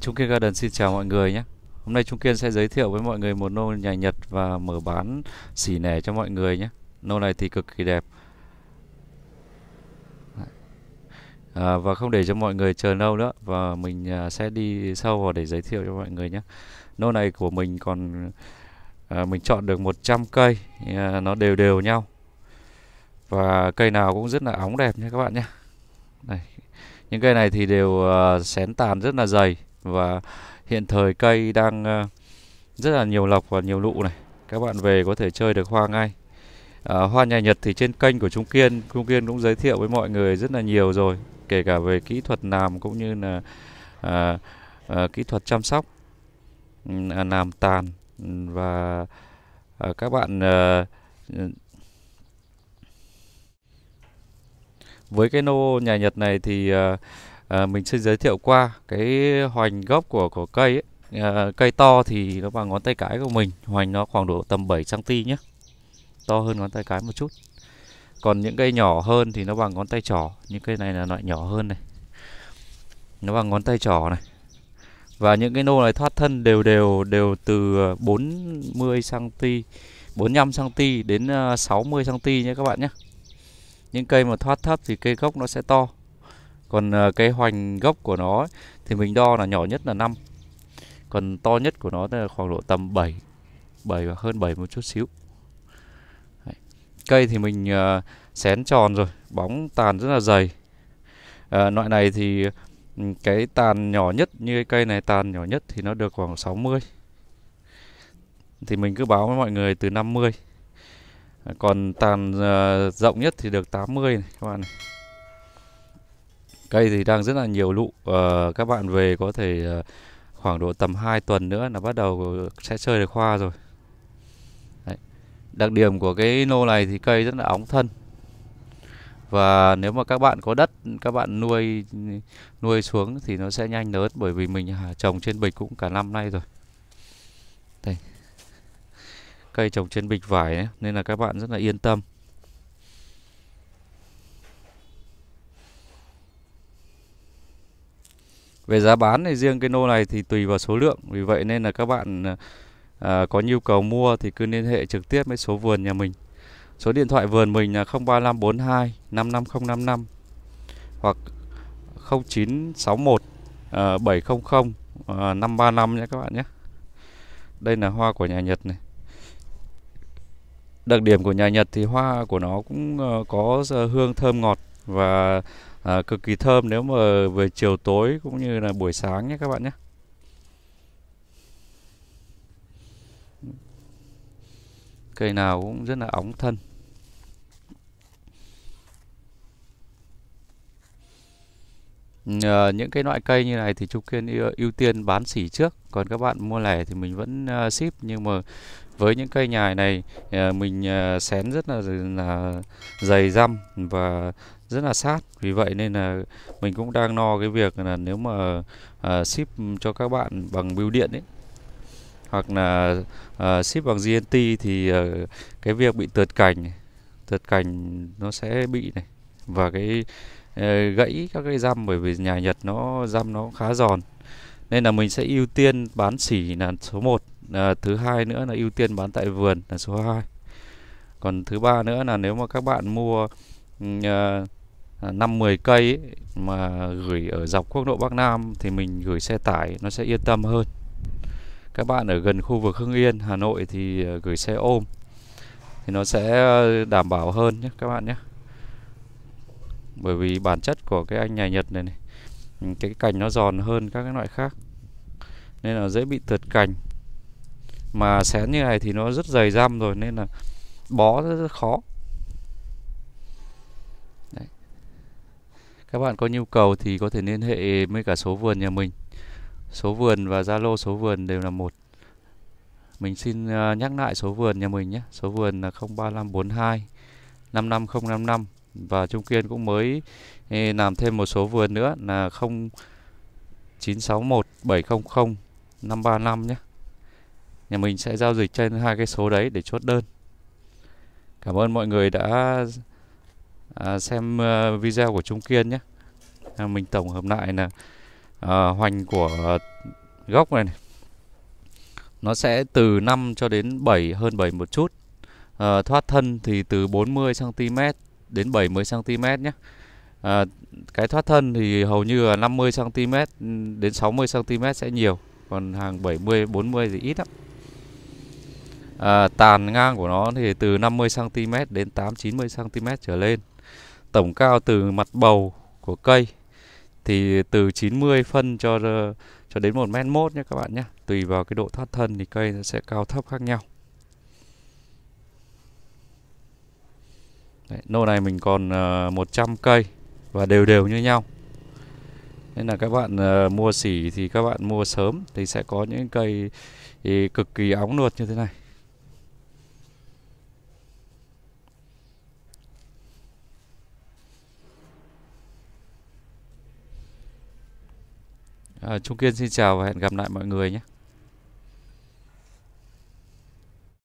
Trung Kiên Garden xin chào mọi người nhé Hôm nay Trung Kiên sẽ giới thiệu với mọi người một nô nhà Nhật và mở bán xỉ nẻ cho mọi người nhé Nô này thì cực kỳ đẹp à, Và không để cho mọi người chờ lâu nữa Và mình à, sẽ đi sâu vào để giới thiệu cho mọi người nhé Nô này của mình còn à, Mình chọn được 100 cây à, Nó đều đều nhau Và cây nào cũng rất là óng đẹp nhé các bạn nhé Đây những cây này thì đều uh, xén tàn rất là dày và hiện thời cây đang ờ, rất là nhiều lọc và nhiều nụ này các bạn về có thể chơi được hoa ngay à, hoa nhà Nhật thì trên kênh của Trung Kiên Trung Kiên cũng giới thiệu với mọi người rất là nhiều rồi kể cả về kỹ thuật làm cũng như là à, à, kỹ thuật chăm sóc à, làm tàn và à, các bạn à, với cái nô nhà Nhật này thì à, à, mình xin giới thiệu qua cái hoành gốc của của cây ấy. À, cây to thì nó bằng ngón tay cái của mình hoành nó khoảng độ tầm 7 cm nhé to hơn ngón tay cái một chút còn những cây nhỏ hơn thì nó bằng ngón tay trỏ những cây này là loại nhỏ hơn này nó bằng ngón tay trỏ này và những cái nô này thoát thân đều đều đều từ 40 cm 45 cm đến 60 cm nhé các bạn nhé những cây mà thoát thấp thì cây gốc nó sẽ to còn ờ, cái hoành gốc của nó thì mình đo là nhỏ nhất là 5 Còn to nhất của nó là khoảng độ tầm 7 7 và hơn 7 một chút xíu Đấy. Cây thì mình uh, xén tròn rồi Bóng tàn rất là dày à, Loại này thì ừ, cái tàn nhỏ nhất như cái cây này tàn nhỏ nhất thì nó được khoảng 60 Thì mình cứ báo với mọi người từ 50 Còn tàn uh, rộng nhất thì được 80 này các bạn này cây thì đang rất là nhiều lụ uh, các bạn về có thể uh, khoảng độ tầm 2 tuần nữa là bắt đầu sẽ chơi được hoa rồi Đấy. đặc điểm của cái nô này thì cây rất là óng thân và nếu mà các bạn có đất các bạn nuôi nuôi xuống thì nó sẽ nhanh lớn bởi vì mình à, trồng trên bịch cũng cả năm nay rồi Đây. cây trồng trên bịch vải ấy, nên là các bạn rất là yên tâm về giá bán thì riêng cái nô này thì tùy vào số lượng vì vậy nên là các bạn à, có nhu cầu mua thì cứ liên hệ trực tiếp với số vườn nhà mình số điện thoại vườn mình là 03542 55055 hoặc 0961 à, 700 à, 535 nhé các bạn nhé đây là hoa của nhà Nhật này đặc điểm của nhà Nhật thì hoa của nó cũng ờ, có hương thơm ngọt và à, cực kỳ thơm nếu mà về chiều tối cũng như là buổi sáng nhé các bạn nhé cây nào cũng rất là ống thân À, những cái loại cây như này thì Trung Kiên ưu, tiên bán xỉ trước Còn các bạn mua lẻ thì mình vẫn uh, ship Nhưng mà với những cây nhài này à, mình à, xén rất là, là dày răm Và rất là sát vì vậy nên là mình cũng đang no cái việc là nếu mà uh, ship cho các bạn bằng bưu điện ấy hoặc là uh, ship bằng GNT thì uh, cái việc bị tượt cành tượt cành nó sẽ bị này và cái uh, gãy các cái răm bởi vì nhà Nhật nó răm nó khá giòn nên là mình sẽ ưu tiên bán xỉ là số 1 à, thứ hai nữa là ưu tiên bán tại vườn là số 2 còn thứ ba nữa là nếu mà các bạn mua uh, năm 10 cây ấy, mà gửi ở dọc quốc lộ Bắc Nam thì mình gửi xe tải nó sẽ yên tâm hơn các bạn ở gần khu vực Hưng Yên Hà Nội thì ờ, gửi xe ôm thì nó sẽ đảm bảo hơn nhé các bạn nhé bởi vì bản chất của cái anh nhà Nhật này, này ừ, cái cành nó giòn hơn các cái loại khác nên là dễ bị tượt cành mà xén như này thì nó rất dày răm rồi nên là bó rất, rất khó Các bạn có nhu cầu thì có thể liên hệ với cả số vườn nhà mình. Số vườn và Zalo số vườn đều là một. Mình xin à, nhắc lại số vườn nhà mình nhé. Số vườn là 03542 55055 và Trung Kiên cũng mới làm thêm một số vườn nữa là 0961 700 535 nhé. Nhà mình sẽ giao dịch trên hai cái số đấy để chốt đơn. Cảm ơn mọi người đã à, xem uh, video của Trung Kiên nhé à, mình tổng hợp lại là uh, hoành của uh, góc này, này nó sẽ từ 5 cho đến 7 hơn 7 một chút uh, thoát thân thì từ 40 cm đến 70 cm nhé À, cái thoát thân thì hầu như là 50 cm ừ, đến 60 cm sẽ nhiều, còn hàng 70 40 thì ít lắm. À, tàn ngang của nó thì từ 50 cm đến 8 90 cm trở lên tổng cao từ mặt bầu của cây thì từ 90 phân cho cho đến 1 mét mốt nhé các bạn nhé tùy vào cái độ thoát thân thì cây sẽ cao thấp khác nhau Đấy, nô này mình còn uh, ờ, 100 cây và đều đều như nhau nên là các bạn ờ, mua xỉ thì các bạn mua sớm thì sẽ có những cây cực kỳ óng nuột như thế này à, Trung Kiên xin chào và hẹn gặp lại mọi người nhé